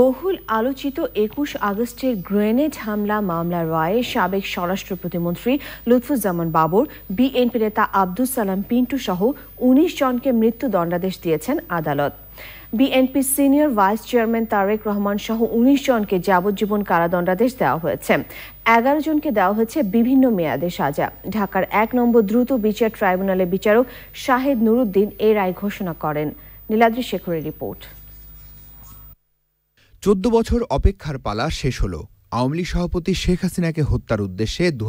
বহুল আলোচিত একুশ আগস্টের গ্রেনেড হামলা মামলা রায়ে সাবেক স্বরাষ্ট্র প্রতিমন্ত্রী লুৎফুজ্জামান বাবর বিএনপি নেতা আব্দুল সালাম পিন্টু সহ উনিশ জনকে মৃত্যুদণ্ডাদেশ দিয়েছেন আদালত BNP senior vice chairman Tarique Rahman সহ উনিশ জনকে যাবজ্জীবন কারাদণ্ডাদেশ দেওয়া হয়েছে এগারো জনকে দেওয়া হয়েছে বিভিন্ন মেয়াদে সাজা ঢাকার এক নম্বর দ্রুত বিচার ট্রাইব্যুনালের বিচারক শাহেদ নুরুদ্দিন এ রায় ঘোষণা করেন নীলাদ্রি শেখরের রিপোর্ট চোদ্দ বছর অপেক্ষার পালা শেষ হলো আওয়ামী লীগ সভাপতি শেখ হাসিনাকে হত্যার উদ্দেশ্যে দু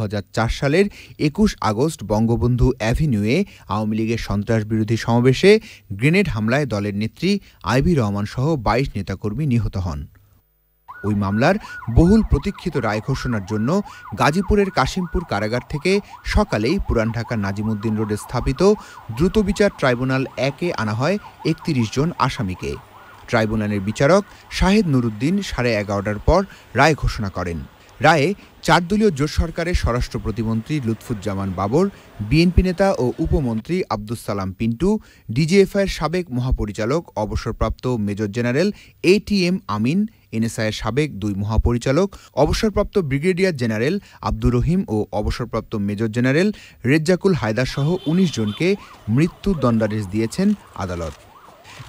সালের একুশ আগস্ট বঙ্গবন্ধু অ্যাভিনিউয়ে আওয়ামী লীগের সন্ত্রাসবিরোধী সমাবেশে গ্রেনেড হামলায় দলের নেত্রী আইবি রহমান সহ বাইশ নেতাকর্মী নিহত হন ওই মামলার বহুল প্রতীক্ষিত রায় ঘোষণার জন্য গাজীপুরের কাশিমপুর কারাগার থেকে সকালেই পুরান ঢাকার নাজিমুদ্দিন রোডে স্থাপিত দ্রুত বিচার ট্রাইব্যুনাল একে আনা হয় একত্রিশ জন আসামিকে ট্রাইব্যুনালের বিচারক শাহেদ নুরুদ্দিন সাড়ে এগারোটার পর রায় ঘোষণা করেন রায়ে চার দলীয় জোট সরকারের স্বরাষ্ট্র প্রতিমন্ত্রী লুৎফুজ্জামান বাবর বিএনপি নেতা ও উপমন্ত্রী আব্দুস সালাম পিন্টু ডিজিএফআইয়ের সাবেক মহাপরিচালক অবসরপ্রাপ্ত major general A T M Amin এনএসআইয়ের সাবেক দুই মহাপরিচালক অবসরপ্রাপ্ত ব্রিগেডিয়ার জেনারেল আব্দুর রহিম ও অবসরপ্রাপ্ত মেজর জেনারেল রেজ্জাকুল হায়দারসহ উনিশ জনকে মৃত্যু দণ্ডাদেশ দিয়েছেন আদালত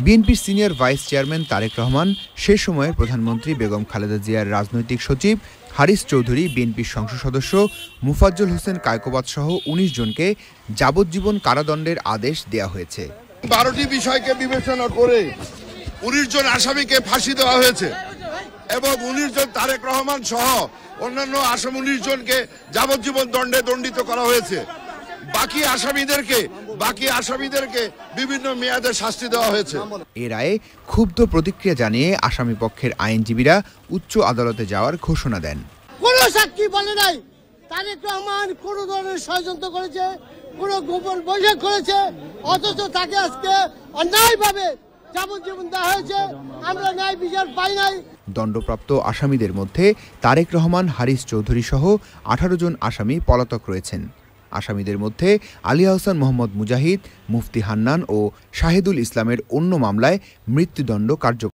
বিএনপির senior vice chairman Tarique Rahman সে সময়ের প্রধানমন্ত্রী বেগম খালেদা জিয়ার রাজনৈতিক সচিব হারিস চৌধুরী বিএনপির সংসদ সদস্য মুফাজ্জল হোসেন কায়কোবাদ সহ উনিশ জনকে যাবজ্জীবন কারাদণ্ডের আদেশ দেওয়া হয়েছে বারোটি বিষয়কে বিবেচনা করে উনিশ জন আসামিকে ফাঁসি দেওয়া হয়েছে এবং উনিশ জন তারেক রহমান সহ অন্যান্য আসাম উনিশ জনকে যাবজ্জীবন দণ্ডে দণ্ডিত করা হয়েছে বাকি আসামিদেরকে বাকি আসামিদেরকে বিভিন্ন মেয়াদে শাস্তি দেওয়া হয়েছে এ রায়ে ক্ষুব্ধ প্রতিক্রিয়া জানিয়ে আসামি পক্ষের আইনজীবীরা উচ্চ আদালতে যাওয়ার ঘোষণা দেন কোন সাক্ষী বলে নাই তারেক রহমান কোনো ধরনের ষড়যন্ত্র করেছে কোন গোপন বৈঠক করেছে অথচ তাকে আজকে অন্যায়ভাবে যাবজ্জীবন দেওয়া হয়েছে আমরা ন্যায় বিচার পাই নাই দণ্ডপ্রাপ্ত আসামিদের মধ্যে তারেক রহমান হারিস চৌধুরী সহ আঠারো জন আসামি পলাতক রয়েছেন আসামিদের মধ্যে আলী আহসান মোহাম্মদ মুজাহিদ মুফতি হান্নান ও শাহিদুল ইসলামের অন্য মামলায় মৃত্যুদণ্ড কার্যকর